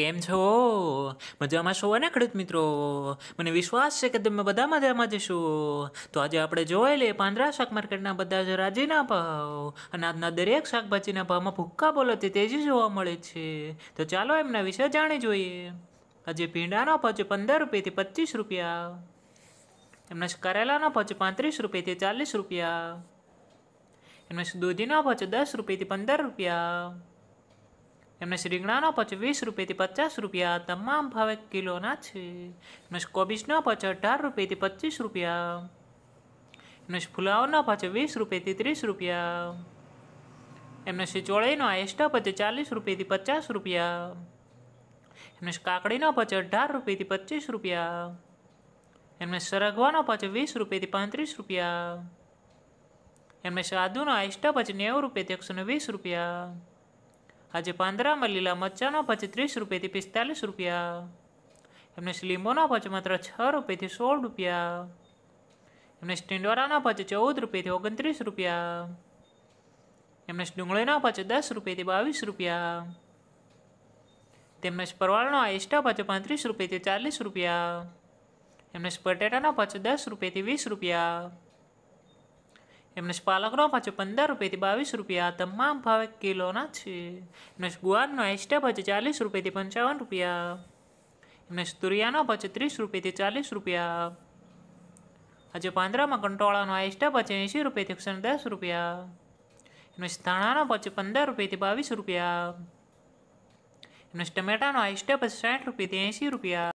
કેમ છો મજામાં છો ને ખેડૂત મિત્રો મને વિશ્વાસ છે કે તમે બધા મજામાં જશો તો આજે આપણે જોઈ લઈએ પાંદરા શાક માર્કેટના બધા જ રાજીના ભાવ અને આજના દરેક શાકભાજીના ભાવમાં ભૂક્કા બોલતી તેજી જોવા મળે છે તો ચાલો એમના વિશે જાણી જોઈએ આજે ભીંડાનો ભાવ છે પંદર રૂપિયાથી પચીસ રૂપિયા એમના કરેલાનો ભાવ છે પાંત્રીસ રૂપિયાથી ચાલીસ રૂપિયા એમના દૂધીનો ભાવ છે દસ રૂપિયાથી પંદર રૂપિયા એમને શ્રીંગણાનો પચ વીસ રૂપિયાથી પચાસ રૂપિયા તમામ ભાવે કિલોના છે એમને કોબીજનો પચ અઢાર રૂપિયાથી પચીસ રૂપિયા એમને ફુલાવનો પચ વીસ રૂપિયાથી ત્રીસ રૂપિયા એમને ચોળીનો એસ્ટા પચ ચાલીસ રૂપિયાથી પચાસ રૂપિયા એમને કાકડીનો પચ અઢાર રૂપિયાથી પચીસ રૂપિયા એમને સરગવાનો પચ વીસ રૂપિયાથી પાંત્રીસ રૂપિયા એમને સાદુનો એસ્ટા પચ નેવું રૂપિયાથી એકસો વીસ રૂપિયા આજે પાંદરામાં લીલા મરચાંનો ભાવ ત્રીસ રૂપિયાથી પિસ્તાલીસ રૂપિયા એમને લીંબોના ભાવ માત્ર છ રૂપિયાથી સોળ રૂપિયા એમને ટીંડોરાના ભાવ ચૌદ રૂપિયાથી ઓગણત્રીસ રૂપિયા એમને ડુંગળીના ભાવ દસ રૂપિયાથી બાવીસ રૂપિયા તેમને પરવાળનો આઈસ્ટા ભાવ પાંત્રીસ રૂપિયાથી ચાલીસ રૂપિયા એમને પટેટાના ભાવ દસ રૂપિયાથી વીસ રૂપિયા એમનેશ પાલકનો ભાજો પંદર રૂપિયાથી બાવીસ રૂપિયા તમામ ભાવે કિલોના છે એમનેશ ગુવારનો એસ્ટા ભાજો ચાલીસ રૂપિયાથી પંચાવન રૂપિયા એમનેશ તુરિયાનો ભાજો ત્રીસ રૂપિયાથી ચાલીસ રૂપિયા આજે પાંદરામાં કંટોળાનો એસ્ટા ભાજો એંશી રૂપિયાથી એકસો દસ રૂપિયા એમનેશ ધાણાનો ભાજો પંદર રૂપિયાથી બાવીસ રૂપિયા એમનેશ ટમેટાનો એસ્ટા ભાજો સાઠ રૂપિયાથી એંશી રૂપિયા